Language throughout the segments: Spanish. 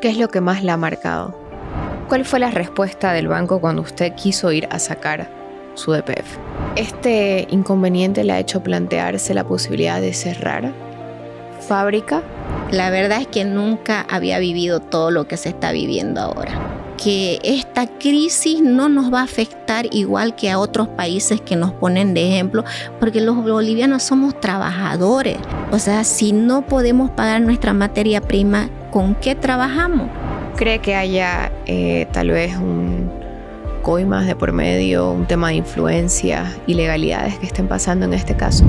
¿Qué es lo que más la ha marcado? ¿Cuál fue la respuesta del banco cuando usted quiso ir a sacar su DPF? Este inconveniente le ha hecho plantearse la posibilidad de cerrar fábrica. La verdad es que nunca había vivido todo lo que se está viviendo ahora que esta crisis no nos va a afectar igual que a otros países que nos ponen de ejemplo, porque los bolivianos somos trabajadores. O sea, si no podemos pagar nuestra materia prima, con qué trabajamos. ¿Cree que haya eh, tal vez un coimas de por medio, un tema de influencias, ilegalidades que estén pasando en este caso?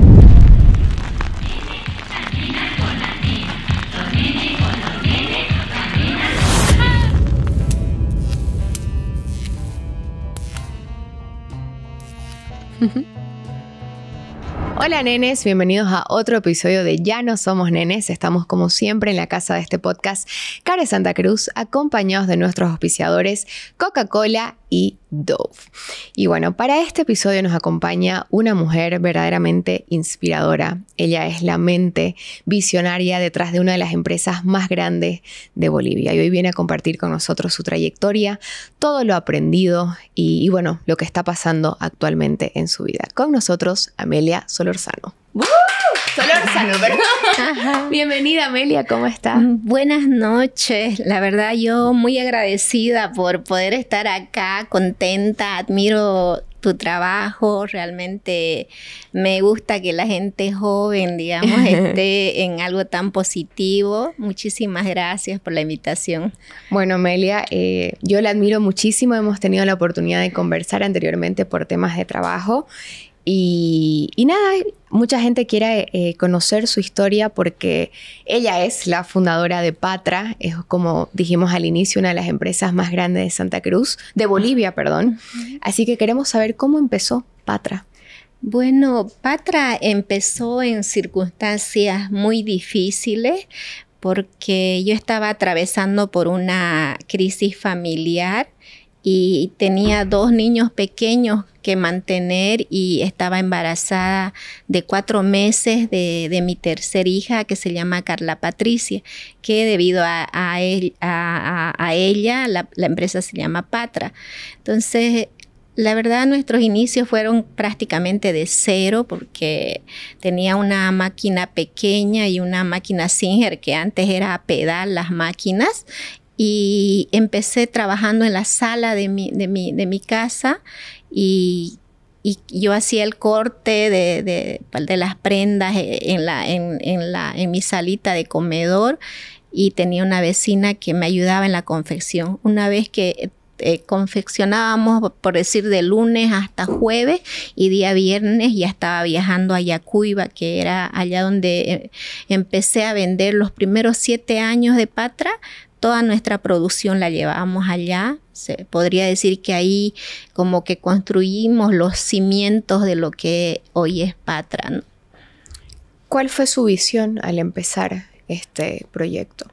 Hola nenes, bienvenidos a otro episodio de Ya no somos nenes. Estamos como siempre en la casa de este podcast Care Santa Cruz, acompañados de nuestros auspiciadores Coca-Cola y Dove. Y bueno, para este episodio nos acompaña una mujer verdaderamente inspiradora. Ella es la mente visionaria detrás de una de las empresas más grandes de Bolivia y hoy viene a compartir con nosotros su trayectoria, todo lo aprendido y, bueno, lo que está pasando actualmente en su vida. Con nosotros, Amelia Solo Solorzano. Bienvenida, Amelia, ¿cómo estás? Buenas noches. La verdad, yo muy agradecida por poder estar acá, contenta, admiro tu trabajo, realmente me gusta que la gente joven, digamos, esté en algo tan positivo. Muchísimas gracias por la invitación. Bueno, Amelia, eh, yo la admiro muchísimo, hemos tenido la oportunidad de conversar anteriormente por temas de trabajo y, nada, mucha gente quiere eh, conocer su historia porque ella es la fundadora de Patra, es como dijimos al inicio, una de las empresas más grandes de Santa Cruz, de Bolivia, perdón. Así que queremos saber cómo empezó Patra. Bueno, Patra empezó en circunstancias muy difíciles porque yo estaba atravesando por una crisis familiar y tenía dos niños pequeños que mantener y estaba embarazada de cuatro meses de, mi tercer hija que se llama Carla Patricia, que debido a, ella la, la empresa se llama Patra. Entonces, la verdad, nuestros inicios fueron prácticamente de cero porque tenía una máquina pequeña y una máquina Singer que antes era a pedal las máquinas y empecé trabajando en la sala de mi, casa y, yo hacía el corte de, pues, las prendas e, en, la, en, la, mi salita de comedor y tenía una vecina que me ayudaba en la confección. Una vez que eh, confeccionábamos, por decir, de lunes hasta jueves y día viernes ya estaba viajando a Yacuiba, que era allá donde eh, empecé a vender los primeros siete años de Patra, toda nuestra producción la llevábamos allá. Se podría decir que ahí como que construimos los cimientos de lo que hoy es Patra. ¿Cuál fue su visión al empezar este proyecto?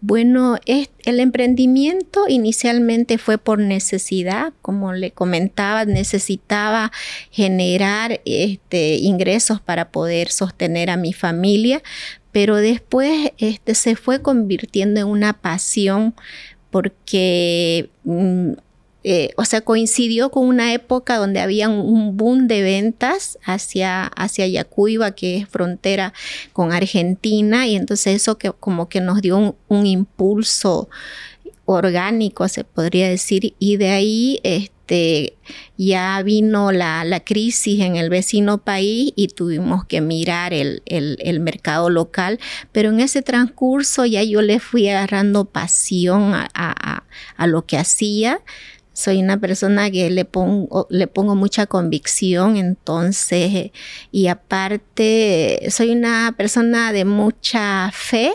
Bueno, el emprendimiento inicialmente fue por necesidad, como le comentaba, necesitaba generar este, ingresos para poder sostener a mi familia, pero después este, se fue convirtiendo en una pasión porque, mm, eh, o sea, coincidió con una época donde había un, boom de ventas hacia, hacia Yacuiba, que es frontera con Argentina, y entonces eso que como que nos dio un, impulso orgánico, se podría decir, y de ahí... Este, este, ya vino la, crisis en el vecino país y tuvimos que mirar el, mercado local, pero en ese transcurso ya yo le fui agarrando pasión a lo que hacía soy una persona que le pongo, le pongo mucha convicción, entonces, y aparte, soy una persona de mucha fe.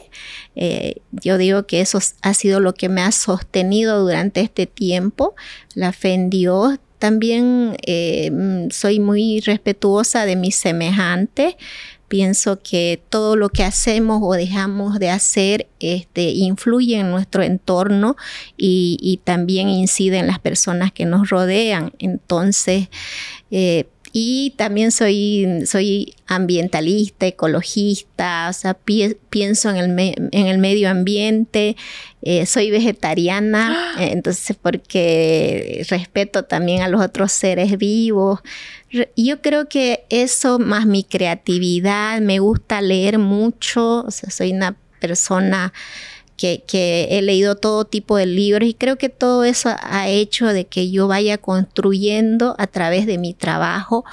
Eh, yo digo que eso ha sido lo que me ha sostenido durante este tiempo, la fe en Dios. También eh, soy muy respetuosa de mis semejantes pienso que todo lo que hacemos o dejamos de hacer este, influye en nuestro entorno y, también incide en las personas que nos rodean. Entonces, eh, y también soy, soy ambientalista, ecologista, o sea, pienso en el, en el medio ambiente, eh, soy vegetariana, ¡Ah! entonces porque respeto también a los otros seres vivos. Yo creo que eso más mi creatividad, me gusta leer mucho, o sea, soy una persona que, he leído todo tipo de libros y creo que todo eso ha hecho de que yo vaya construyendo a través de mi trabajo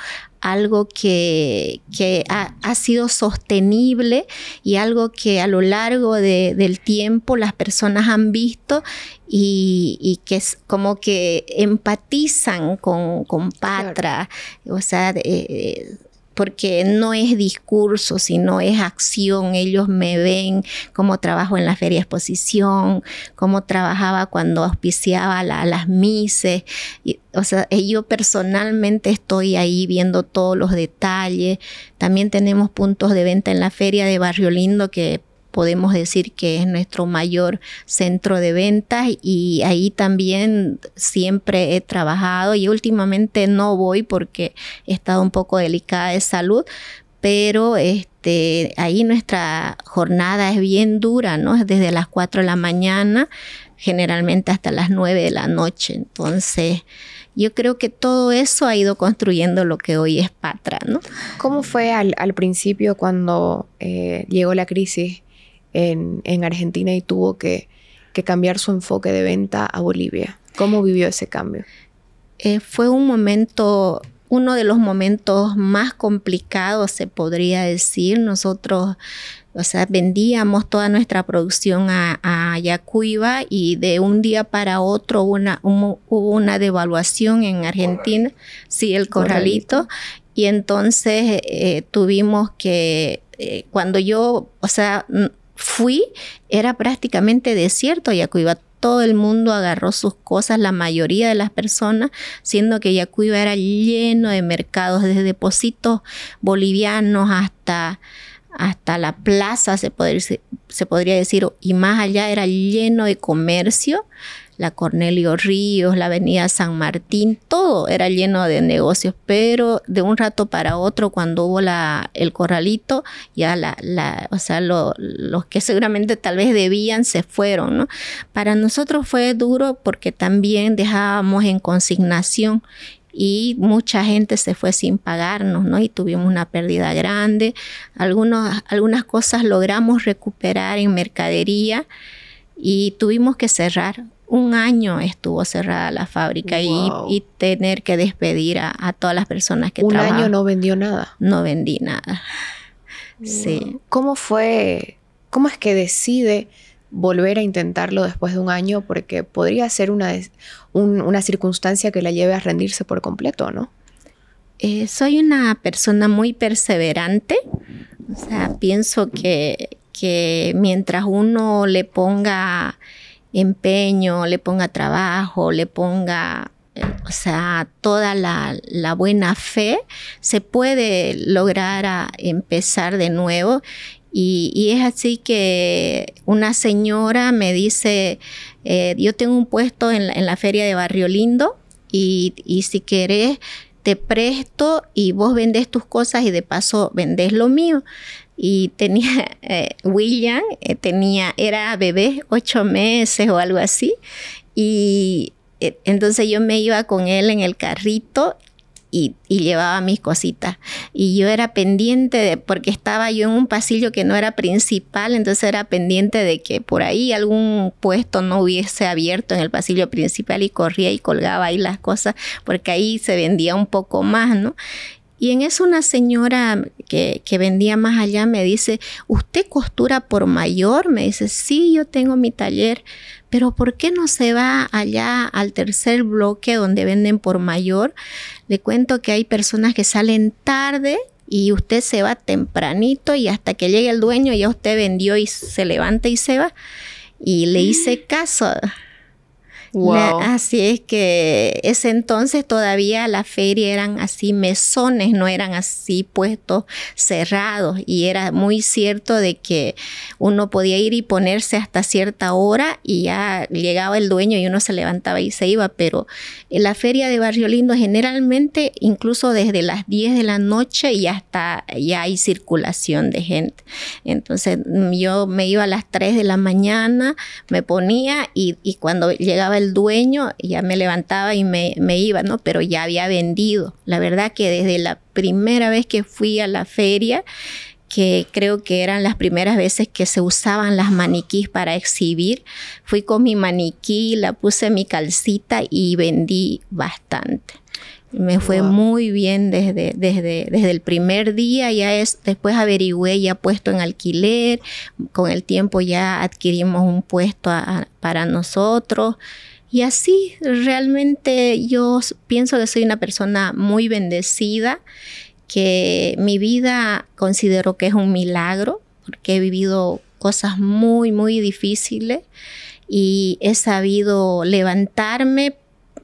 algo que, ha, sido sostenible y algo que a lo largo del tiempo las personas han visto y, que es como que empatizan con, con Patra, o sea, eh, porque no es discurso, sino es acción. Ellos me ven cómo trabajo en la feria exposición, cómo trabajaba cuando auspiciaba a las mises. o sea, eh, yo personalmente estoy ahí viendo todos los detalles. También tenemos puntos de venta en la feria de Barrio Lindo que podemos decir que es nuestro mayor centro de ventas y ahí también siempre he trabajado y últimamente no voy porque he estado un poco delicada de salud, pero este, ahí nuestra jornada es bien dura, ¿no? desde las 4 de la mañana, generalmente hasta las 9 de la noche. Entonces, yo creo que todo eso ha ido construyendo lo que hoy es Patra, ¿no? ¿Cómo fue al, al principio cuando eh, llegó la crisis? en, Argentina y tuvo que, cambiar su enfoque de venta a Bolivia. ¿Cómo vivió ese cambio? Eh, fue un momento, uno de los momentos más complicados, se podría decir. Nosotros o sea, vendíamos toda nuestra producción a, Yacuiba y de un día para otro hubo una devaluación en Argentina, sí, el corralito, y entonces eh, tuvimos que, eh, cuando yo, o sea, fui, era prácticamente desierto Yacuiba. Todo el mundo agarró sus cosas, la mayoría de las personas, siendo que Yacuiba era lleno de mercados, desde depósitos bolivianos hasta, hasta la plaza, se, se podría decir, y más allá era lleno de comercio la Cornelio Ríos, la Avenida San Martín, todo era lleno de negocios, pero de un rato para otro, cuando hubo la, el corralito, ya la, o sea, los que seguramente tal vez debían se fueron, Para nosotros fue duro porque también dejábamos en consignación y mucha gente se fue sin pagarnos, ¿no? Y tuvimos una pérdida grande. algunas cosas logramos recuperar en mercadería y tuvimos que cerrar un año estuvo cerrada la fábrica y, tener que despedir a, todas las personas que trabajaban. Un año no vendió nada. No vendí nada. Sí. ¿Cómo fue? ¿Cómo es que decide volver a intentarlo después de un año? Porque podría ser una, una circunstancia que la lleve a rendirse por completo, ¿no? Eh, soy una persona muy perseverante. O sea, pienso que, que mientras uno le ponga empeño, le ponga trabajo, le ponga, eh, o sea, toda la, buena fe, se puede lograr a empezar de nuevo. Y, es así que una señora me dice, eh, yo tengo un puesto en la, feria de Barrio Lindo y, y si querés te presto y vos vendés tus cosas y de paso vendés lo mío y tenía, eh, William eh, tenía, era bebé, ocho meses o algo así, y eh, entonces yo me iba con él en el carrito y, y, llevaba mis cositas. Y yo era pendiente de, porque estaba yo en un pasillo que no era principal, entonces era pendiente de que por ahí algún puesto no hubiese abierto en el pasillo principal y corría y colgaba ahí las cosas, porque ahí se vendía un poco más, ¿no? Y en eso una señora que, vendía más allá me dice, ¿usted costura por mayor? Me dice, sí, yo tengo mi taller, pero ¿por qué no se va allá al tercer bloque donde venden por mayor? Le cuento que hay personas que salen tarde y usted se va tempranito y hasta que llegue el dueño ya usted vendió y se levanta y se va. Y le hice mm. caso así es que ese entonces todavía la feria eran así mesones, no eran así puestos cerrados y era muy cierto de que uno podía ir y ponerse hasta cierta hora y ya llegaba el dueño y uno se levantaba y se iba, pero en la feria de Barrio Lindo generalmente incluso desde las 10 de la noche y hasta ya hay circulación de gente. Entonces yo me iba a las 3 de la mañana, me ponía y, y cuando llegaba dueño, ya me levantaba y me, me iba, ¿no? Pero ya había vendido. La verdad que desde la primera vez que fui a la feria, que creo que eran las primeras veces que se usaban las maniquís para exhibir. Fui con mi maniquí, la puse en mi calcita y vendí bastante. Me fue muy bien desde, desde, desde el primer día, ya es, después averigüé ya puesto en alquiler, con el tiempo ya adquirimos un puesto para nosotros. Y así realmente yo pienso que soy una persona muy bendecida, que mi vida considero que es un milagro, porque he vivido cosas muy, muy difíciles y he sabido levantarme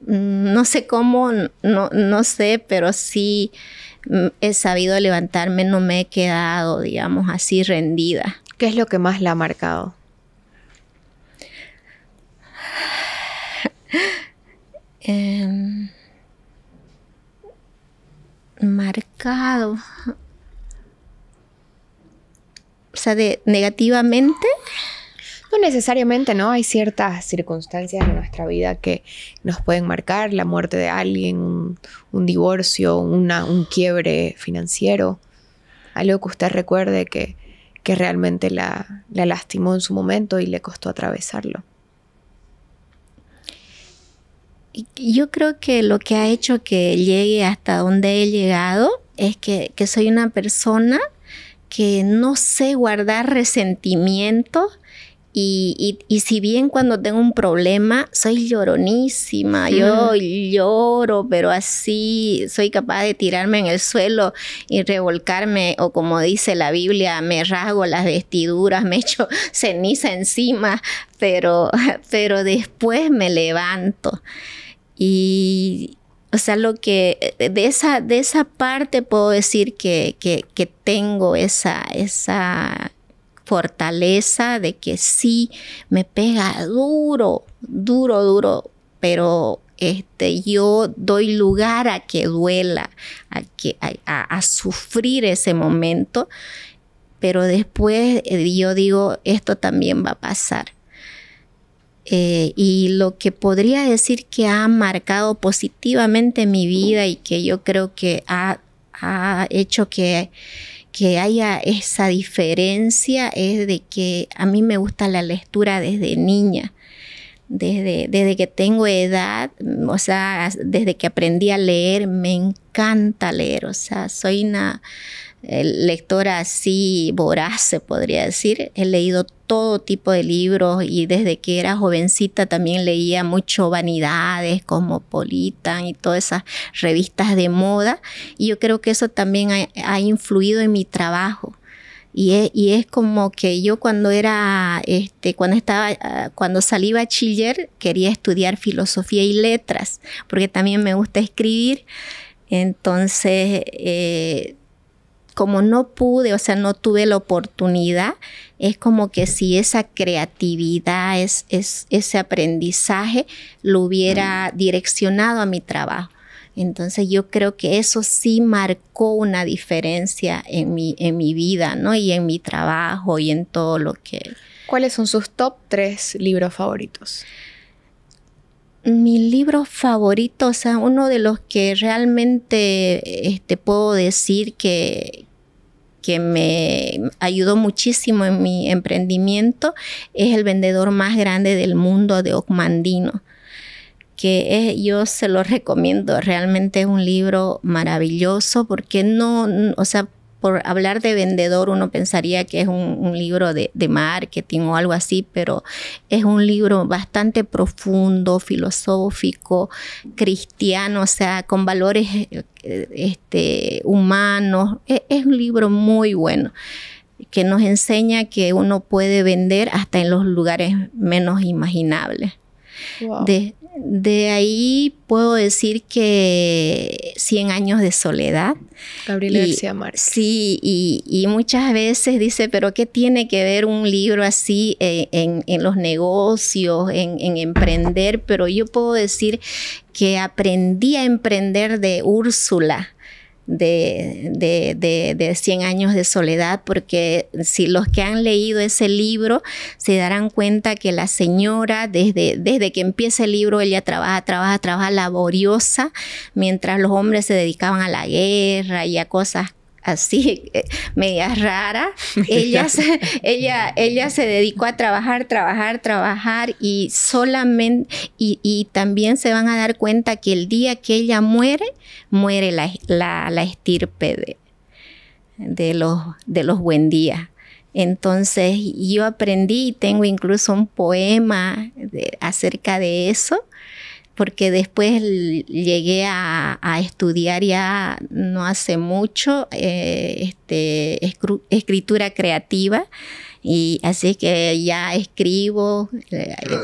Mm, no sé cómo, no, sé, pero sí mm, he sabido levantarme, no me he quedado, digamos, así rendida. ¿Qué es lo que más la ha marcado? Em, marcado. O sea, de negativamente necesariamente, ¿no? Hay ciertas circunstancias en nuestra vida que nos pueden marcar, la muerte de alguien, un, divorcio, un quiebre financiero, algo que usted recuerde que, que realmente la, lastimó en su momento y le costó atravesarlo. Yo creo que lo que ha hecho que llegue hasta donde he llegado es que, que soy una persona que no sé guardar resentimiento y, si bien cuando tengo un problema, soy lloronísima, yo lloro, pero así soy capaz de tirarme en el suelo y revolcarme, o como dice la Biblia, me rasgo las vestiduras, me echo ceniza encima, pero, pero después me levanto. Y, o sea, lo que eh, de esa, de esa parte puedo decir que, que, que tengo esa, esa fortaleza de que sí me pega duro, duro, duro, pero este, yo doy lugar a que duela, a, que, a, sufrir ese momento, pero después eh, yo digo, esto también va a pasar. Eh, y lo que podría decir que ha marcado positivamente mi vida y que yo creo que ha, ha hecho que que haya esa diferencia es de que a mí me gusta la lectura desde niña desde, que tengo edad, o sea, desde que aprendí a leer, me encanta leer, o sea, soy una eh, lectora así voraz, se podría decir. He leído todo tipo de libros y desde que era jovencita también leía mucho Vanidades, Cosmopolitan y todas esas revistas de moda. Y yo creo que eso también ha influido en mi trabajo. E, y es, como que yo cuando era, este, cuando estaba, ah, cuando salí bachiller, quería estudiar filosofía y letras, porque también me gusta escribir. Entonces, eh, como no pude, o sea, no tuve la oportunidad, es como que si esa creatividad, ese aprendizaje lo hubiera mm. direccionado a mi trabajo. Entonces yo creo que eso sí marcó una diferencia en mi, en mi vida, ¿no? Y en mi trabajo y en todo lo que... ¿Cuáles son sus top tres libros favoritos? Mi libro favorito, o sea, uno de los que realmente este, puedo decir que, que me ayudó muchísimo en mi emprendimiento es El vendedor más grande del mundo de Ocmandino que eh, yo se lo recomiendo. Realmente es un libro maravilloso porque no, o sea, por hablar de vendedor uno pensaría que es un, libro de, marketing o algo así, pero es un libro bastante profundo, filosófico, cristiano, o sea, con valores este, humanos. E, es, un libro muy bueno que nos enseña que uno puede vender hasta en los lugares menos imaginables. Wow. De ahí puedo decir que Cien años de soledad. Gabriela García Sí, y, muchas veces dice, pero ¿qué tiene que ver un libro así eh, en, los negocios, en emprender? Pero yo puedo decir que aprendí a emprender de Úrsula de, de, de, 100 años de soledad, porque si los que han leído ese libro se darán cuenta que la señora, desde, desde que empieza el libro, ella trabaja, trabaja, trabaja laboriosa, mientras los hombres se dedicaban a la guerra y a cosas así, eh, media rara. Ella, se, ella, ella se dedicó a trabajar, trabajar, trabajar y solamente, y, también se van a dar cuenta que el día que ella muere, muere la, estirpe de, los, de los buen días. Entonces yo aprendí y tengo incluso un poema acerca de eso porque después llegué a, estudiar ya no hace mucho eh, este, escritura creativa y así que ya escribo. Eh, Pero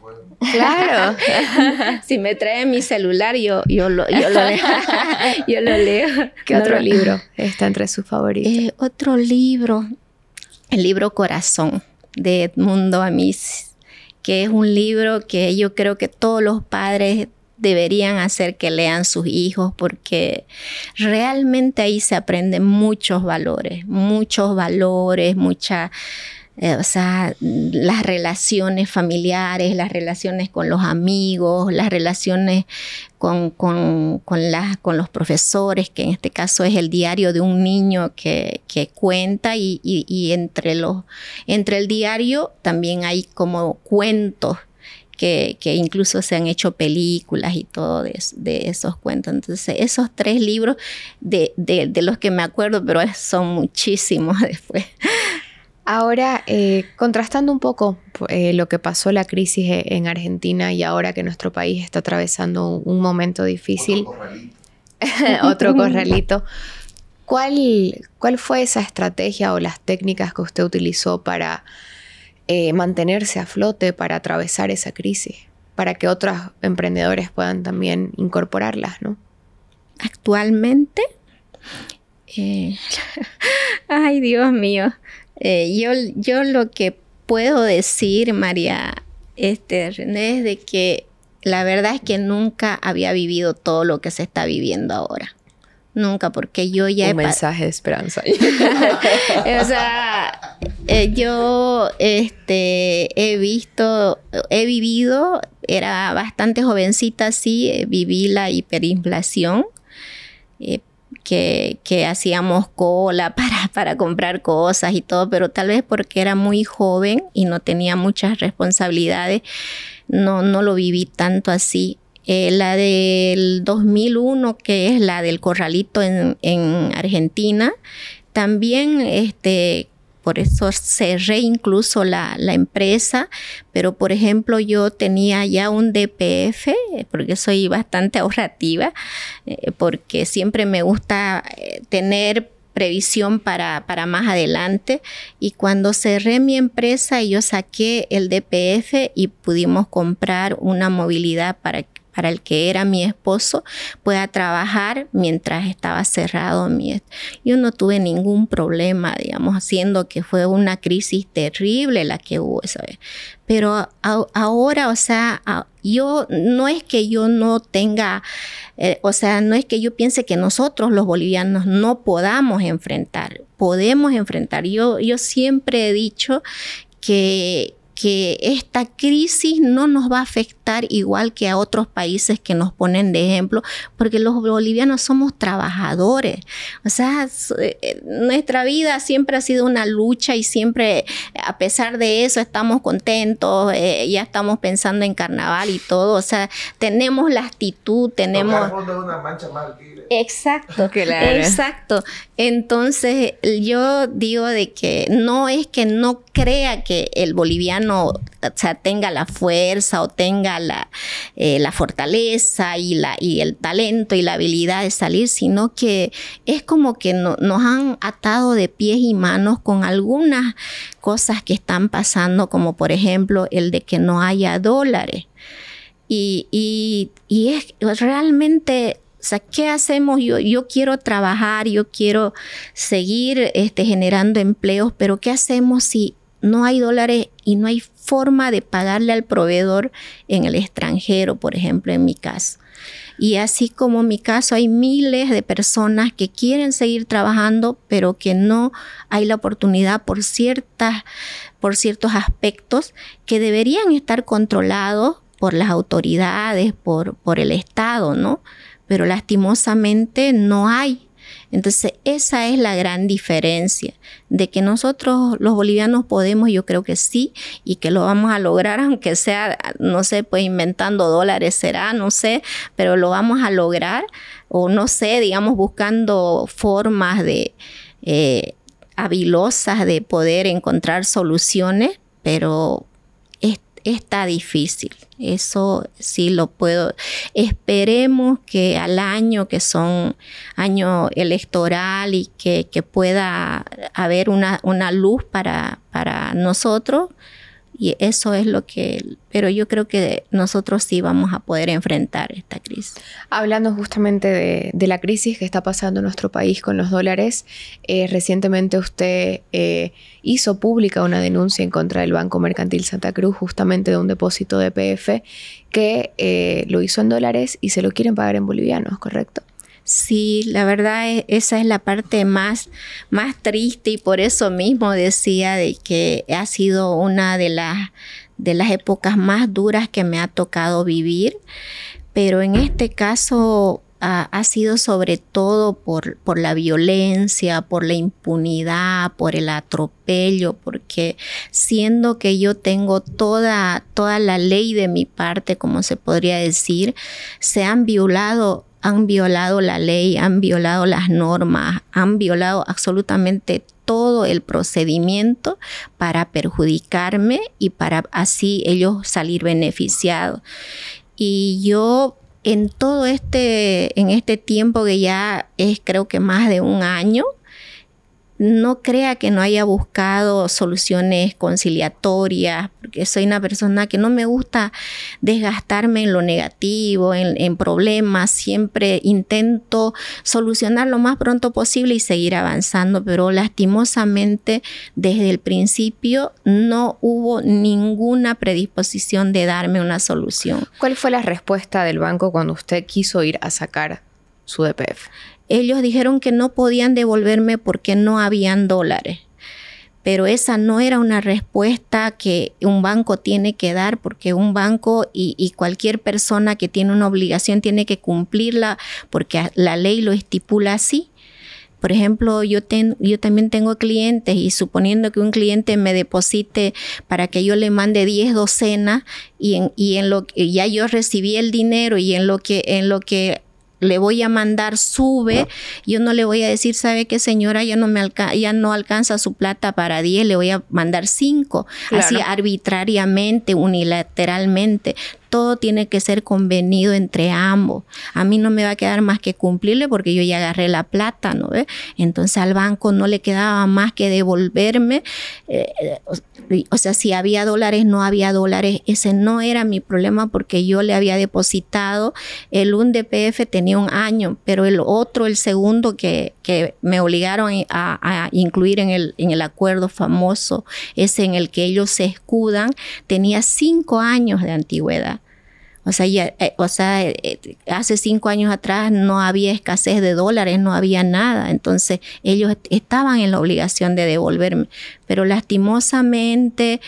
pues, pues. Claro, si me trae mi celular yo, yo, lo, yo, lo, leo. ¿Qué otro libro está entre sus favoritos? Eh, otro libro, el libro Corazón de Edmundo Amis que es un libro que yo creo que todos los padres deberían hacer que lean sus hijos porque realmente ahí se aprenden muchos valores, muchos valores, mucha, eh, o sea, las relaciones familiares, las relaciones con los amigos, las relaciones con, los profesores, que en este caso es el diario de un niño que, cuenta y, entre, los, entre el diario también hay como cuentos. Que, incluso se han hecho películas y todo de, esos cuentos. Entonces, esos tres libros de los que me acuerdo, pero son muchísimos después. Ahora, eh, contrastando un poco eh, lo que pasó la crisis eh, en Argentina y ahora que nuestro país está atravesando un, momento difícil, otro corralito. ¿cuál, fue esa estrategia o las técnicas que usted utilizó para mantenerse a flote, para atravesar esa crisis, para que otros emprendedores puedan también incorporarlas? ¿no? Actualmente, ay Dios mío, eh, yo, yo lo que puedo decir, María este, René, es de que la verdad es que nunca había vivido todo lo que se está viviendo ahora. Nunca, porque yo ya... Un mensaje de esperanza. o sea, eh, yo este, he visto, he vivido, era bastante jovencita, sí, eh, viví la hiperinflación, que, hacíamos cola para, para comprar cosas y todo, pero tal vez porque era muy joven y no tenía muchas responsabilidades, no, no lo viví tanto así. Eh, la del 2001, que es la del corralito en, en Argentina, también este, por eso cerré incluso la, empresa, pero por ejemplo yo tenía ya un DPF, porque soy bastante ahorrativa, eh, porque siempre me gusta eh, tener previsión para, para, más adelante. Y cuando cerré mi empresa, yo saqué el DPF y pudimos comprar una movilidad para para el que era mi esposo pueda trabajar mientras estaba cerrado mi yo no tuve ningún problema digamos haciendo que fue una crisis terrible la que hubo esa vez pero ahora o sea yo no es que yo no tenga eh, o sea no es que yo piense que nosotros los bolivianos no podamos enfrentar podemos enfrentar yo yo siempre he dicho que que esta crisis no nos va a afectar igual que a otros países que nos ponen de ejemplo, porque los bolivianos somos trabajadores. O sea, eh, nuestra vida siempre ha sido una lucha y siempre, a pesar de eso, estamos contentos, eh, ya estamos pensando en carnaval y todo. O sea, tenemos la actitud, tenemos... Una mancha exacto, exacto. Entonces, yo digo de que no es que no crea que el boliviano tenga la fuerza o tenga eh, la, fortaleza y, la, y el talento y la habilidad de salir, sino que es como que nos han atado de pies y manos con algunas cosas que están pasando, como por ejemplo el de que no haya dólares. Y, es realmente o sea, ¿qué hacemos? Yo, yo quiero trabajar, yo quiero seguir este, generando empleos, pero ¿qué hacemos si no hay dólares y no hay forma de pagarle al proveedor en el extranjero, por ejemplo, en mi caso. Y así como en mi caso, hay miles de personas que quieren seguir trabajando, pero que no hay la oportunidad por, ciertas, por ciertos aspectos que deberían estar controlados por las autoridades, por, por el Estado, ¿no? Pero lastimosamente no hay entonces, esa es la gran diferencia de que nosotros los bolivianos podemos, yo creo que sí, y que lo vamos a lograr, aunque sea, no sé, pues inventando dólares será, no sé, pero lo vamos a lograr, o no sé, digamos, buscando formas de... Eh, habilosas de poder encontrar soluciones, pero está difícil. Eso sí lo puedo. Esperemos que al año, que son año electoral y que, que pueda haber una, una luz para, para nosotros, y eso es lo que, pero yo creo que nosotros sí vamos a poder enfrentar esta crisis. Hablando justamente de, la crisis que está pasando en nuestro país con los dólares, eh, recientemente usted eh, hizo pública una denuncia en contra del Banco Mercantil Santa Cruz, justamente de un depósito de PF que eh, lo hizo en dólares y se lo quieren pagar en bolivianos, ¿correcto? Sí, la verdad e, esa es la parte más, más triste y por eso mismo decía de que ha sido una de las, de las épocas más duras que me ha tocado vivir, pero en este caso ah, ha, sido sobre todo por, por, la violencia, por la impunidad, por el atropello, porque siendo que yo tengo toda, toda la ley de mi parte, como se podría decir, se han violado han violado la ley, han violado las normas, han violado absolutamente todo el procedimiento para perjudicarme y para así ellos salir beneficiados. Y yo en todo este, en este tiempo que ya es creo que más de un año, no crea que no haya buscado soluciones conciliatorias, porque soy una persona que no me gusta desgastarme en lo negativo, en, problemas, siempre intento solucionar lo más pronto posible y seguir avanzando, pero lastimosamente desde el principio no hubo ninguna predisposición de darme una solución. ¿Cuál fue la respuesta del banco cuando usted quiso ir a sacar su DPF? Ellos dijeron que no podían devolverme porque no habían dólares. Pero esa no era una respuesta que un banco tiene que dar, porque un banco y, cualquier persona que tiene una obligación tiene que cumplirla, porque la ley lo estipula así. Por ejemplo, yo, yo también tengo clientes y suponiendo que un cliente me deposite para que yo le mande 10 docenas y y en lo ya yo recibí el dinero y en lo que, en lo que le voy a mandar sube, yo no le voy a decir, sabe qué señora, ya no me ya no alcanza su plata para 10, le voy a mandar 5, así arbitrariamente, unilateralmente todo tiene que ser convenido entre ambos. A mí no me va a quedar más que cumplirle porque yo ya agarré la plata, ¿no? ¿Ve? Entonces al banco no le quedaba más que devolverme. Eh, eh, o sea, si había dólares, no había dólares. Ese no era mi problema porque yo le había depositado. El un DPF tenía un año, pero el otro, el segundo que, me obligaron a, incluir en el, en el acuerdo famoso, ese en el que ellos se escudan, tenía cinco años de antigüedad. O sea, eh, o sea eh, eh, hace cinco años atrás no había escasez de dólares, no había nada. Entonces ellos estaban en la obligación de devolverme. Pero lastimosamente,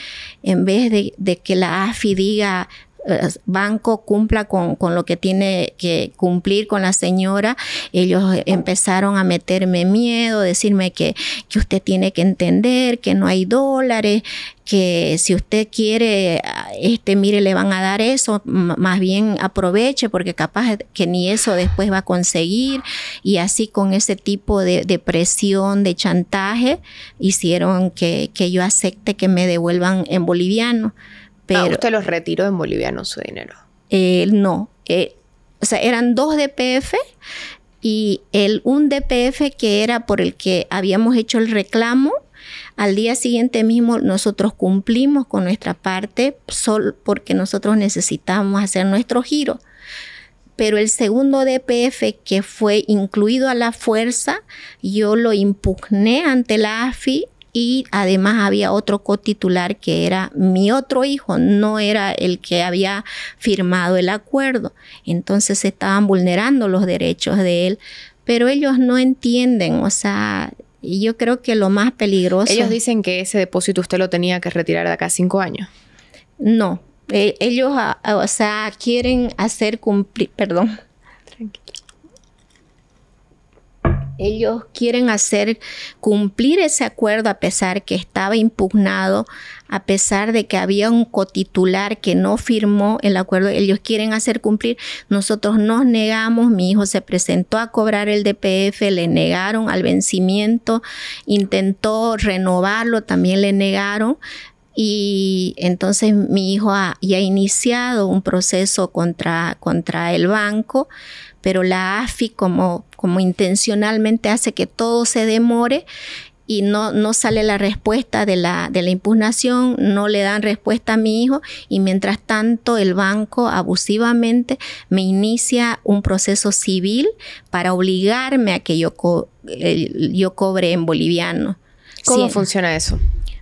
en vez de que la AFI diga eh, banco cumpla con, lo que tiene que cumplir con la señora, ellos empezaron a meterme miedo, decirme que, que usted tiene que entender que no hay dólares, que si usted quiere, este, mire, le van a dar eso, más bien aproveche porque capaz que ni eso después va a conseguir. Y así con ese tipo de, de presión, de chantaje, hicieron que, que yo acepte que me devuelvan en boliviano. Pero, usted los retiró en boliviano su dinero. no. o sea, eran dos DPF y el un DPF que era por el que habíamos hecho el reclamo, al día siguiente mismo nosotros cumplimos con nuestra parte solo porque nosotros necesitábamos hacer nuestro giro. Pero el segundo DPF que fue incluido a la fuerza, yo lo impugné ante la AFI y además había otro cotitular que era mi otro hijo, no era el que había firmado el acuerdo. Entonces se estaban vulnerando los derechos de él, pero ellos no entienden, o sea, yo creo que lo más peligroso... Ellos dicen que ese depósito usted lo tenía que retirar de acá cinco años. No, e-, ellos, ah, ah, o sea, quieren hacer cumplir, perdón, Ellos quieren hacer cumplir ese acuerdo a pesar que estaba impugnado, a pesar de que había un cotitular que no firmó el acuerdo, ellos quieren hacer cumplir. Nosotros nos negamos, mi hijo se presentó a cobrar el DPF, le negaron al vencimiento, intentó renovarlo, también le negaron y entonces mi hijo ya ha iniciado un proceso contra, contra el banco, pero la AFI como, como intencionalmente hace que todo se demore y no, no sale la respuesta de la, de la impugnación, no le dan respuesta a mi hijo y mientras tanto el banco abusivamente me inicia un proceso civil para obligarme a que yo, eh, yo cobre en boliviano. ¿Cómo funciona eso?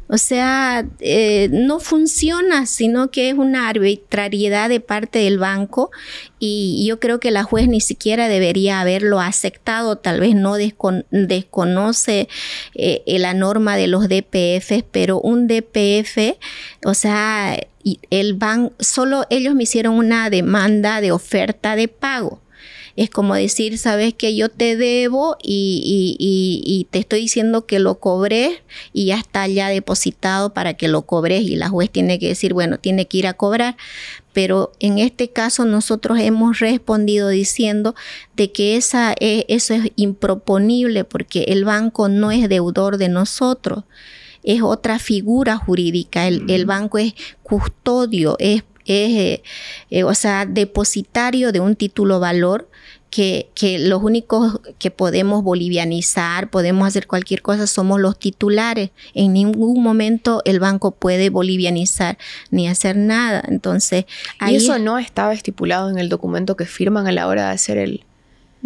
O sea, eh, no funciona, sino que es una arbitrariedad de parte del banco y yo creo que la juez ni siquiera debería haberlo aceptado, tal vez no desconoce eh, eh, la norma de los DPF, pero un DPF, o sea, el banco, solo ellos me hicieron una demanda de oferta de pago es como decir, sabes que yo te debo y, y, te estoy diciendo que lo cobré y ya está ya depositado para que lo cobres y la juez tiene que decir, bueno, tiene que ir a cobrar. Pero en este caso nosotros hemos respondido diciendo de que esa e, eso es improponible porque el banco no es deudor de nosotros es otra figura jurídica. El, banco es custodio, es, es eh, eh, o sea, depositario de un título valor que, los únicos que podemos bolivianizar, podemos hacer cualquier cosa, somos los titulares. En ningún momento el banco puede bolivianizar ni hacer nada. Entonces, ahí... Y eso no estaba estipulado en el documento que firman a la hora de hacer el,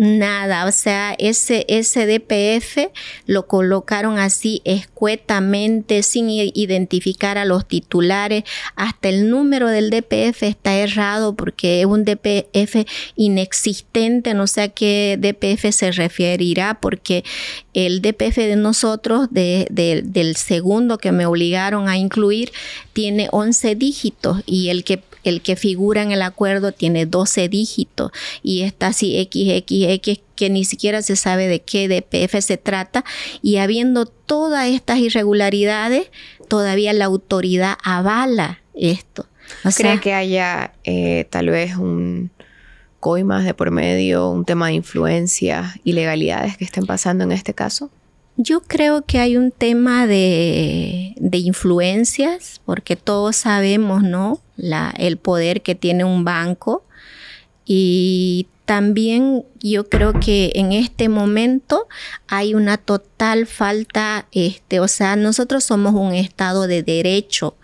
nada, o sea, ese, ese DPF lo colocaron así escuetamente sin identificar a los titulares, hasta el número del DPF está errado porque es un DPF inexistente, no sé a qué DPF se referirá porque el DPF de nosotros, del segundo que me obligaron a incluir, tiene 11 dígitos y el que el que figura en el acuerdo tiene 12 dígitos y está así XXX que ni siquiera se sabe de qué DPF se trata y habiendo todas estas irregularidades, todavía la autoridad avala esto. ¿Cree que haya eh, tal vez un coimas de por medio, un tema de influencia, ilegalidades que estén pasando en este caso? Yo creo que hay un tema de, influencias, porque todos sabemos, ¿no? La, el poder que tiene un banco. Y también yo creo que en este momento hay una total falta, este, o sea, nosotros somos un Estado de derecho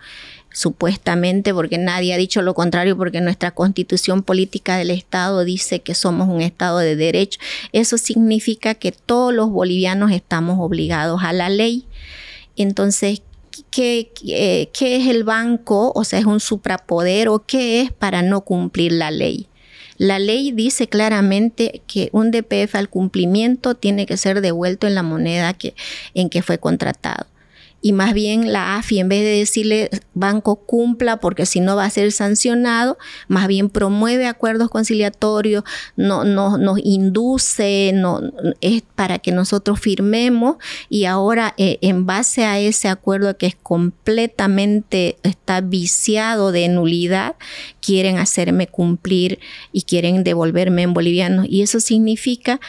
supuestamente, porque nadie ha dicho lo contrario, porque nuestra constitución política del Estado dice que somos un Estado de derecho. Eso significa que todos los bolivianos estamos obligados a la ley. Entonces, ¿qué, es el banco? O sea, es un suprapoder o qué es para no cumplir la ley. La ley dice claramente que un DPF al cumplimiento tiene que ser devuelto en la moneda en que fue contratado y más bien la AFI, en vez de decirle banco cumpla porque si no va a ser sancionado, más bien promueve acuerdos conciliatorios, no, no, nos induce, no, es para que nosotros firmemos y ahora eh, en base a ese acuerdo que es completamente, está viciado de nulidad, quieren hacerme cumplir y quieren devolverme en bolivianos. Y eso significa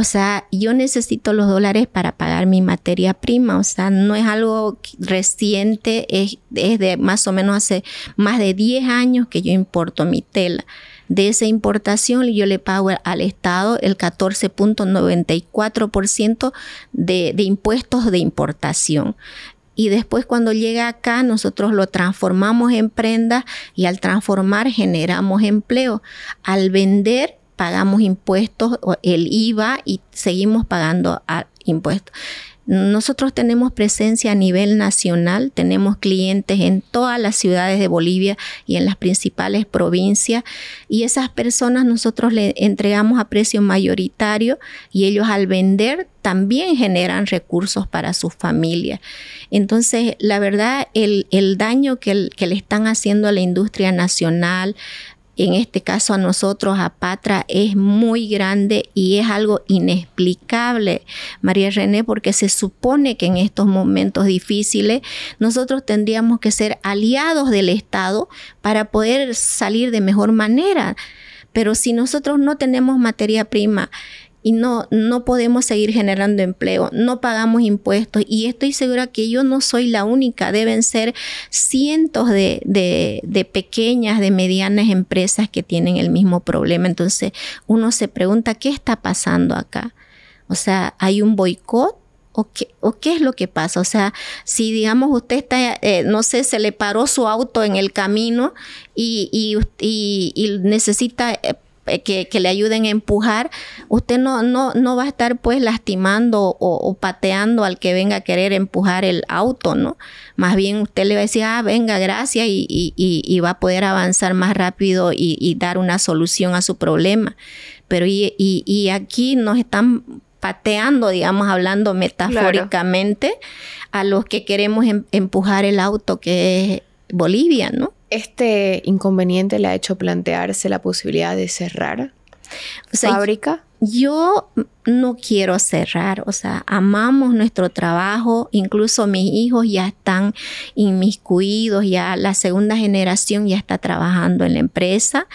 o sea, yo necesito los dólares para pagar mi materia prima. O sea, no es algo reciente, es, de más o menos hace más de 10 años que yo importo mi tela. De esa importación yo le pago al Estado el 14.94% de, impuestos de importación y después cuando llega acá nosotros lo transformamos en prenda y al transformar generamos empleo. Al vender pagamos impuestos, el IVA y seguimos pagando impuestos. Nosotros tenemos presencia a nivel nacional, tenemos clientes en todas las ciudades de Bolivia y en las principales provincias y esas personas nosotros le entregamos a precio mayoritario y ellos al vender también generan recursos para sus familias. Entonces, la verdad, el, daño que, le están haciendo a la industria nacional, en este caso a nosotros, a Patra, es muy grande y es algo inexplicable, María René, porque se supone que en estos momentos difíciles nosotros tendríamos que ser aliados del Estado para poder salir de mejor manera. Pero si nosotros no tenemos materia prima y no, no podemos seguir generando empleo, no pagamos impuestos y estoy segura que yo no soy la única, deben ser cientos de, pequeñas, de medianas empresas que tienen el mismo problema. Entonces uno se pregunta, ¿qué está pasando acá? O sea, ¿hay un boicot? ¿O qué, qué es lo que pasa? O sea, si digamos usted está, eh, no sé, se le paró su auto en el camino y, y, necesita... Eh, eh, que, le ayuden a empujar, usted no, no, no va a estar pues lastimando o, pateando al que venga a querer empujar el auto, ¿no? Más bien usted le va a decir, ah, venga, gracias, y, va a poder avanzar más rápido y, dar una solución a su problema. Pero y, aquí nos están pateando, digamos, hablando metafóricamente, a los que queremos em, empujar el auto que es Bolivia, ¿no? este inconveniente le ha hecho plantearse la posibilidad de cerrar fábrica? Yo no quiero cerrar, o sea, amamos nuestro trabajo, incluso mis hijos ya están inmiscuidos, ya la segunda generación ya está trabajando en la empresa,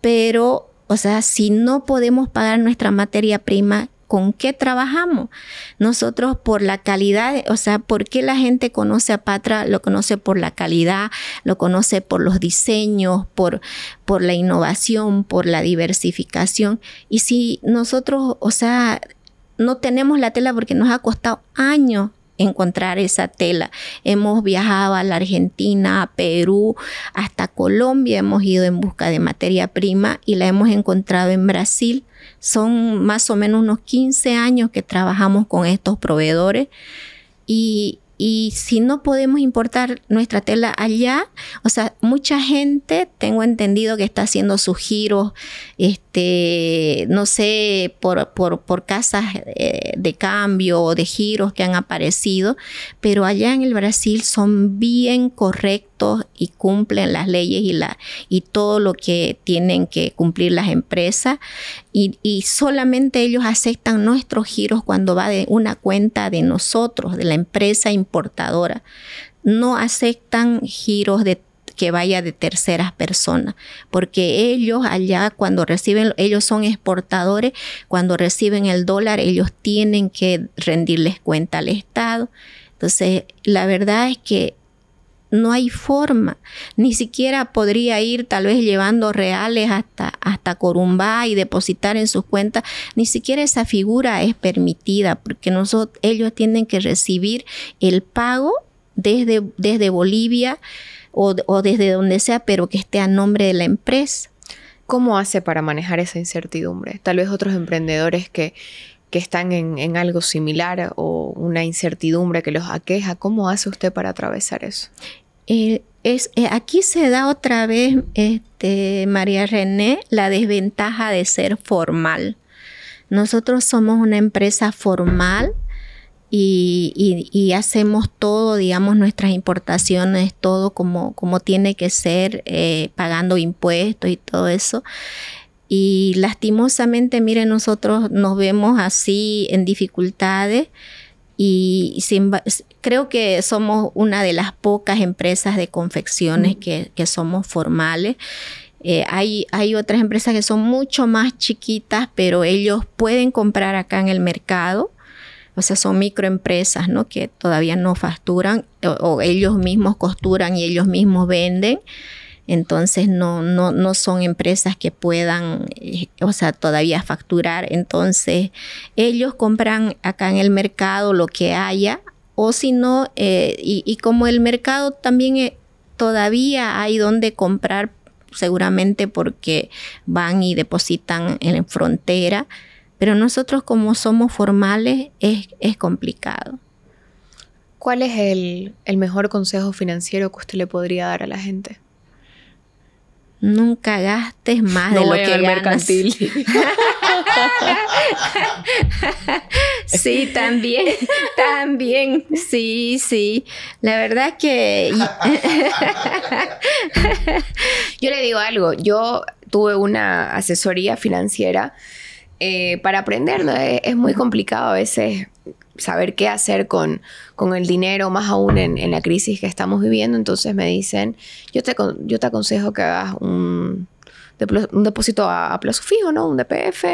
pero, o sea, si no podemos pagar nuestra materia prima, con qué trabajamos. Nosotros por la calidad, o sea, ¿por qué la gente conoce a Patra? Lo conoce por la calidad, lo conoce por los diseños, por, por la innovación, por la diversificación. Y si nosotros, o sea, no tenemos la tela porque nos ha costado años encontrar esa tela. Hemos viajado a la Argentina, a Perú, hasta Colombia, hemos ido en busca de materia prima y la hemos encontrado en Brasil. Son más o menos unos 15 años que trabajamos con estos proveedores y, si no podemos importar nuestra tela allá, o sea, mucha gente, tengo entendido que está haciendo sus giros este, este, no sé, por, por, por casas eh, de cambio o de giros que han aparecido, pero allá en el Brasil son bien correctos y cumplen las leyes y, la, y todo lo que tienen que cumplir las empresas y, y solamente ellos aceptan nuestros giros cuando va de una cuenta de nosotros, de la empresa importadora no aceptan giros de que vaya de terceras personas, porque ellos allá cuando reciben, ellos son exportadores, cuando reciben el dólar, ellos tienen que rendirles cuenta al Estado. Entonces, la verdad es que no hay forma. Ni siquiera podría ir tal vez llevando reales hasta, hasta Corumbá y depositar en sus cuentas. Ni siquiera esa figura es permitida porque ellos tienen que recibir el pago desde, desde Bolivia o, desde donde sea, pero que esté a nombre de la empresa. ¿Cómo hace para manejar esa incertidumbre? Tal vez otros emprendedores que, que están en, algo similar o una incertidumbre que los aqueja, ¿cómo hace usted para atravesar eso? Eh, eh, aquí se da otra vez, este, María René, la desventaja de ser formal. Nosotros somos una empresa formal y, hacemos todo, digamos, nuestras importaciones, todo como, tiene que ser, eh, pagando impuestos y todo eso. Y lastimosamente, miren, nosotros nos vemos así en dificultades y creo que somos una de las pocas empresas de confecciones que, somos formales. Eh, hay, hay, otras empresas que son mucho más chiquitas, pero ellos pueden comprar acá en el mercado o sea, son microempresas, ¿no? Que todavía no facturan o, ellos mismos costuran y ellos mismos venden. Entonces no, no, no son empresas que puedan, eh, o sea, todavía facturar. Entonces ellos compran acá en el mercado lo que haya o si no, eh, y, como el mercado también eh, todavía hay donde comprar seguramente porque van y depositan en frontera, pero nosotros como somos formales es, es complicado. ¿Cuál es el, mejor consejo financiero que usted le podría dar a la gente? nunca gastes más de lo que al mercantil. sí, también, también, sí, sí. La verdad que yo le digo algo, yo tuve una asesoría financiera eh, para aprender, eh, es, muy complicado a veces saber qué hacer con, con el dinero, más aún en, la crisis que estamos viviendo. Entonces me dicen, yo te, yo te aconsejo que hagas un, un depósito a, plazo fijo, ¿no? Un DPF.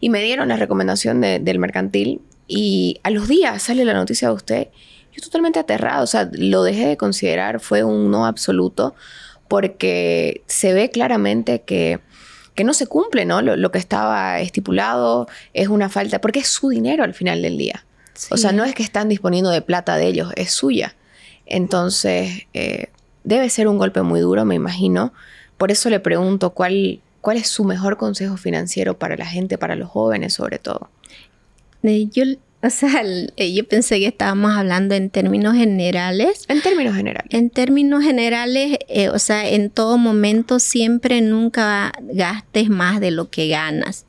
Y me dieron la recomendación del mercantil. Y a los días sale la noticia de usted. Yo totalmente aterrado, o sea, lo dejé de considerar, fue un no absoluto, porque se ve claramente que que no se cumple, ¿no? Lo, que estaba estipulado es una falta, porque es su dinero al final del día. O sea, no es que están disponiendo de plata de ellos, es suya. Entonces, eh, debe ser un golpe muy duro, me imagino. Por eso le pregunto cuál, cuál es su mejor consejo financiero para la gente, para los jóvenes sobre todo. Eh, yo O sea, eh, yo pensé que estábamos hablando en términos generales. En términos generales. En términos generales, eh, o sea, en todo momento, siempre, nunca gastes más de lo que ganas.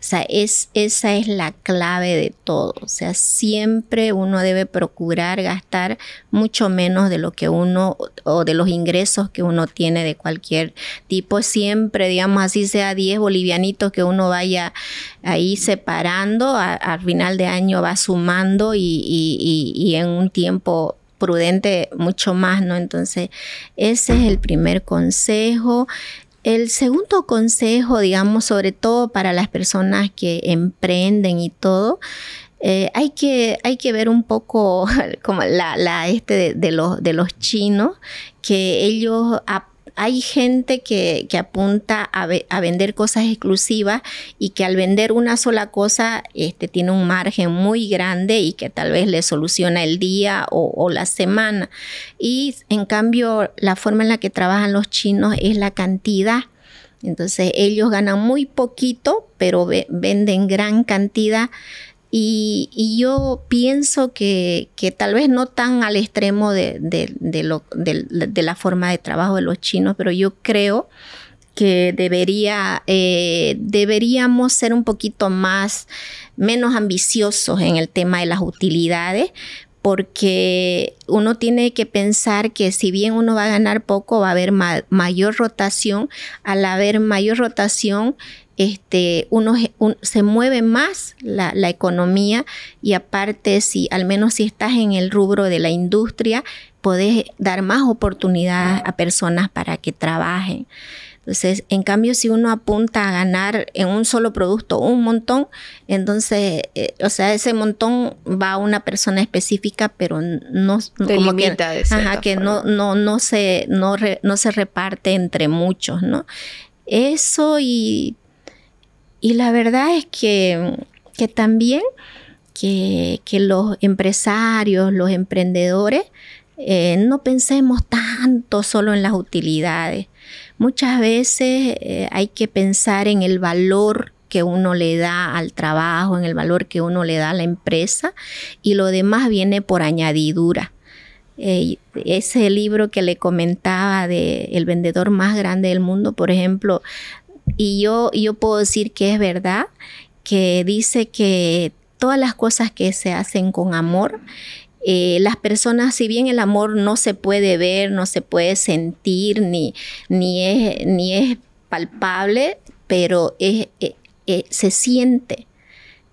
O sea, es, esa es la clave de todo. O sea, siempre uno debe procurar gastar mucho menos de lo que uno o de los ingresos que uno tiene de cualquier tipo. Siempre, digamos, así sea 10 bolivianitos que uno vaya ahí separando, al final de año va sumando y, y en un tiempo prudente mucho más, ¿no? Entonces, ese es el primer consejo. El segundo consejo, digamos, sobre todo para las personas que emprenden y todo, eh, hay, que, hay que ver un poco como la, este de, los, de los chinos, que ellos aprenden, hay gente que, apunta a, vender cosas exclusivas y que al vender una sola cosa este, tiene un margen muy grande y que tal vez le soluciona el día o, la semana. Y en cambio, la forma en la que trabajan los chinos es la cantidad. Entonces ellos ganan muy poquito, pero venden gran cantidad y, yo pienso que, tal vez no tan al extremo de, la forma de trabajo de los chinos, pero yo creo que debería, eh, deberíamos ser un poquito más, menos ambiciosos en el tema de las utilidades, porque uno tiene que pensar que si bien uno va a ganar poco, va a haber mayor rotación. Al haber mayor rotación, este, uno, se mueve más la, economía y aparte, si al menos si estás en el rubro de la industria, podés dar más oportunidades a personas para que trabajen. Entonces, en cambio, si uno apunta a ganar en un solo producto un montón, entonces, eh, o sea, ese montón va a una persona específica, pero no, que, ajá, que no, no, no se, no, no se reparte entre muchos, ¿no? Eso y y la verdad es que, también que, los empresarios, los emprendedores, eh, no pensemos tanto solo en las utilidades. Muchas veces eh, hay que pensar en el valor que uno le da al trabajo, en el valor que uno le da a la empresa y lo demás viene por añadidura. Eh, ese libro que le comentaba de El vendedor más grande del mundo, por ejemplo, y yo, yo puedo decir que es verdad, que dice que todas las cosas que se hacen con amor, eh, las personas, si bien el amor no se puede ver, no se puede sentir, ni, ni, es, ni es palpable, pero eh, eh, se siente.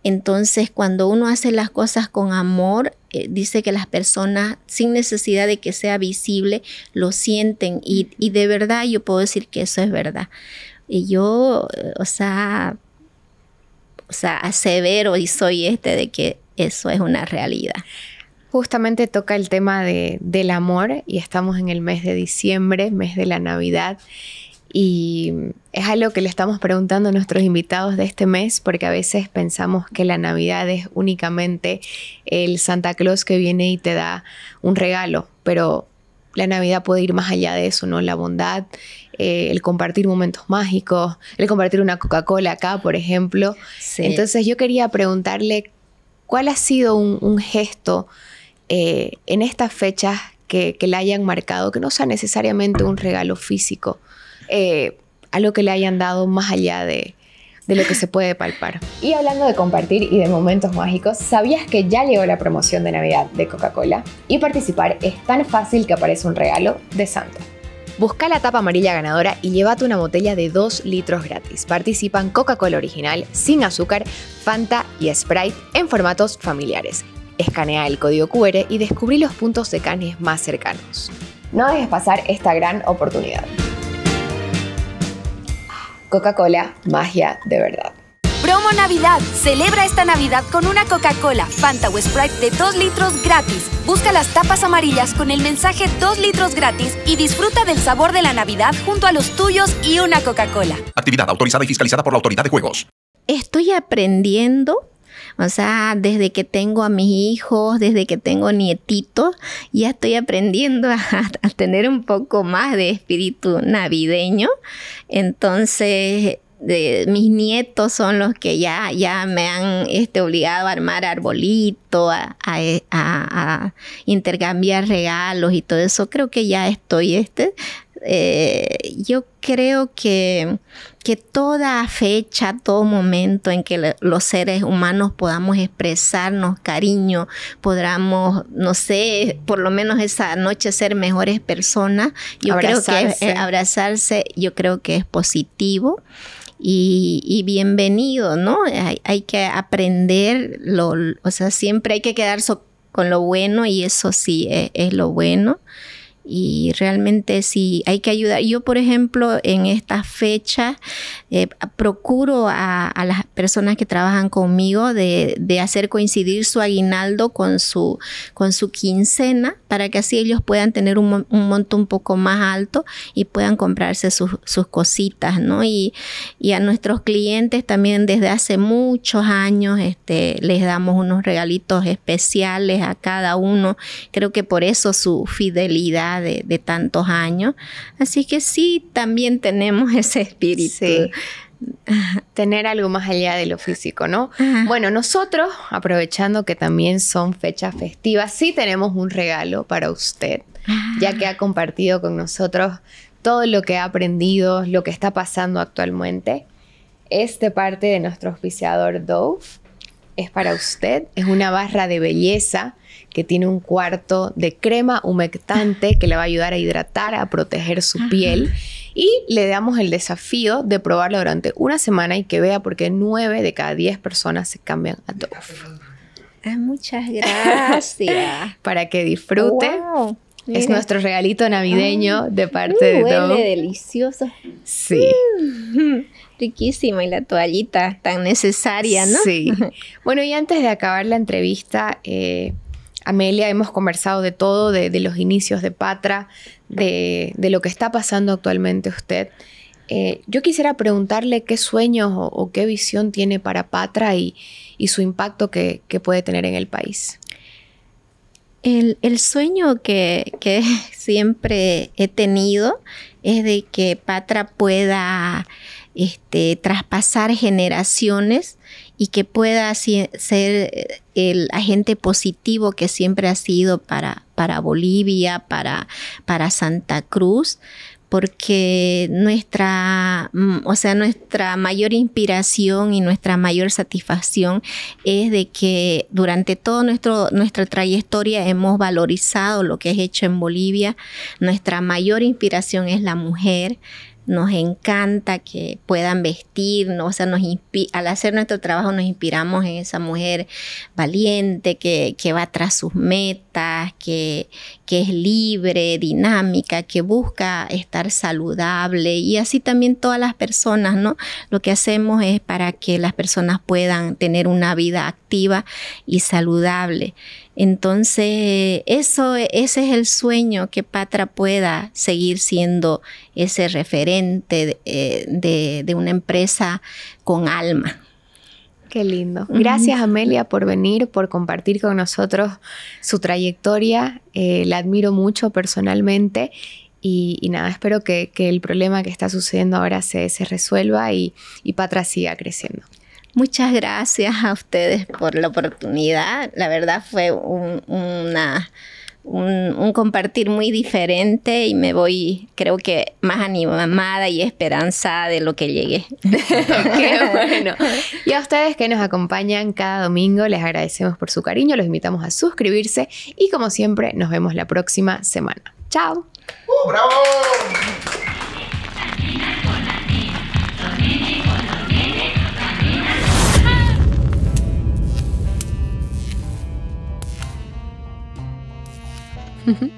Entonces, cuando uno hace las cosas con amor, dice que las personas, sin necesidad de que sea visible, lo sienten. y, de verdad yo puedo decir que eso es verdad. Y yo, eh, o sea, o sea, asevero y soy este de que eso es una realidad. Justamente toca el tema del amor y estamos en el mes de diciembre, mes de la Navidad. Y es algo que le estamos preguntando a nuestros invitados de este mes, porque a veces pensamos que la Navidad es únicamente el Santa Claus que viene y te da un regalo, pero la Navidad puede ir más allá de eso, ¿no? La bondad, eh, el compartir momentos mágicos, el compartir una Coca-Cola acá, por ejemplo. Entonces yo quería preguntarle, ¿cuál ha sido un, gesto eh, en estas fechas que, le hayan marcado, que no sea necesariamente un regalo físico, eh, a lo que le hayan dado más allá de, de lo que se puede palpar. Y hablando de compartir y de momentos mágicos, ¿sabías que ya llegó la promoción de Navidad de Coca-Cola? Y participar es tan fácil que aparece un regalo de Santa. Busca la tapa amarilla ganadora y llévate una botella de 2 litros gratis. Participan Coca-Cola original, sin azúcar, Fanta y Sprite en formatos familiares. Escanea el código QR y descubrí los puntos de canes más cercanos. No dejes pasar esta gran oportunidad. Coca-Cola, magia de verdad. Promo Navidad. Celebra esta Navidad con una Coca-Cola, Fanta o Sprite de 2 litros gratis. Busca las tapas amarillas con el mensaje 2 litros gratis y disfruta del sabor de la Navidad junto a los tuyos y una Coca-Cola. Actividad autorizada y fiscalizada por la Autoridad de Juegos. Estoy aprendiendo o sea, desde que tengo a mis hijos, desde que tengo nietitos, ya estoy aprendiendo a, a, tener un poco más de espíritu navideño. Entonces, de, mis nietos son los que ya, ya me han este, obligado a armar arbolito, a, intercambiar regalos y todo eso. Creo que ya estoy este. Eh, yo creo que, que toda fecha, todo momento en que los seres humanos podamos expresarnos cariño, podamos, no sé, por lo menos esa noche ser mejores personas, yo creo que eh, abrazarse, yo creo que es positivo y, bienvenido, ¿no? Hay, que aprender, lo, o sea, siempre hay que quedarse con lo bueno y eso sí e, es lo bueno y realmente si hay que ayudar. Yo, por ejemplo, en estas fechas eh, procuro a, las personas que trabajan conmigo de, hacer coincidir su aguinaldo con su, con su quincena para que así ellos puedan tener un, monto un poco más alto y puedan comprarse sus, cositas, ¿no? Y, a nuestros clientes también desde hace muchos años este, les damos unos regalitos especiales a cada uno. Creo que por eso su fidelidad de, tantos años. Así que sí, también tenemos ese espíritu. Sí. Tener algo más allá de lo físico, ¿no? Bueno, nosotros, aprovechando que también son fechas festivas, sí tenemos un regalo para usted, ah. ya que ha compartido con nosotros todo lo que ha aprendido, lo que está pasando actualmente. este parte de nuestro auspiciador Dove. Es para usted, es una barra de belleza que tiene un cuarto de crema humectante que le va a ayudar a hidratar, a proteger su piel. Y le damos el desafío de probarlo durante una semana y que vea por qué 9 de cada 10 personas se cambian a Dove. Ah, muchas gracias. Para que disfrute. Es nuestro regalito navideño ah, de parte de Huele delicioso. Sí. Mm. riquísima y la toallita tan necesaria, ¿no? Sí. bueno, y antes de acabar la entrevista, eh, Amelia hemos conversado de todo, de, los inicios de Patra, de, lo que está pasando actualmente usted. Eh, yo quisiera preguntarle qué sueños o, qué visión tiene para Patra y, su impacto que, puede tener en el país. El, sueño que, siempre he tenido es de que Patra pueda este, traspasar generaciones y que pueda ser eh, el agente positivo que siempre ha sido para, Bolivia, para, para Santa Cruz, porque nuestra, mm, o sea, nuestra mayor inspiración y nuestra mayor satisfacción es de que durante toda nuestra trayectoria hemos valorizado lo que es hecho en Bolivia. Nuestra mayor inspiración es la mujer, nos encanta que puedan vestirnos, o sea, nos al hacer nuestro trabajo nos inspiramos en esa mujer valiente que, va tras sus metas, que, que, es libre, dinámica, que busca estar saludable y así también todas las personas, ¿no? Lo que hacemos es para que las personas puedan tener una vida activa y saludable. Entonces, eso, ese es el sueño que Patra pueda seguir siendo ese referente de, eh, una empresa con alma. Qué lindo. Gracias, Amelia, por venir, por compartir con nosotros su trayectoria. Eh, la admiro mucho personalmente. Y, nada, espero que, el problema que está sucediendo ahora se, resuelva y Patra siga creciendo. Muchas gracias a ustedes por la oportunidad. La verdad fue un, compartir muy diferente y me voy, creo que más animada y esperanzada de lo que llegué. Qué bueno. Y a ustedes que nos acompañan cada domingo, les agradecemos por su cariño, los invitamos a suscribirse y como siempre, nos vemos la próxima semana. ¡Chao! ¡Oh, ¡Bravo! hmm